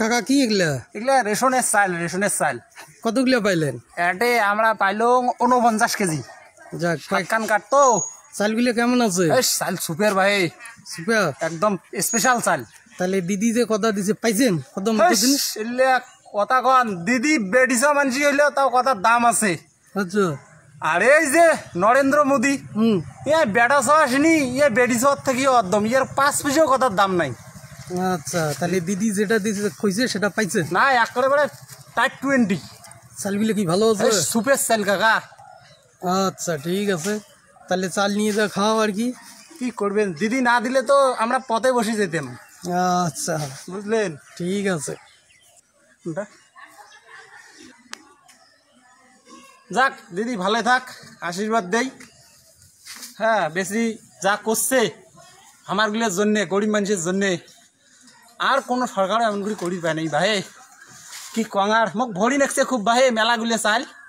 কাকা কি এগুলা এগুলা রেশনের চাল রেশনের চাল কতগুলো পাইলেন এটে আমরা পাইলো উনপঞ্চাশ কেজি যাক কান কাটতো চালগুলো কেমন আছে চাল সুপার ভাই সুপার একদম স্পেশাল চাল তাহলে দিদি যে কথা দিছে পাইছেন কত কথা কন দিদি বেডিসা মানুষ হইলে তাও কথার দাম আছে আচ্ছা। আর এই যে নরেন্দ্র মোদি ইয়ে বেটা সহ আসেনি ইয়ে বেডিস থেকে অর্দম ইয়ার পাঁচ পিসেও কথার দাম নাই আচ্ছা তাহলে দিদি যেটা দিছে কইছে সেটা পাইছে না এক করে করে টাইট টোয়েন্টি চালগুলো কি ভালো আছে সুপের চাল কাকা আচ্ছা ঠিক আছে তাহলে চাল নিয়ে যা খাও আর কি কি করবেন দিদি না দিলে তো আমরা পথে বসে যেতাম আচ্ছা বুঝলেন ঠিক আছে যাক দিদি ভালো থাক আশীর্বাদ দেই হ্যাঁ বেশি যা করছে আমারগুলোর জন্যে গরিব মানুষের জন্যে আর কোনো সরকার এমন করে করি পায় নাই ভাই কি কঙার মোক ভরি নাকছে খুব ভাই মেলাগুলো চাল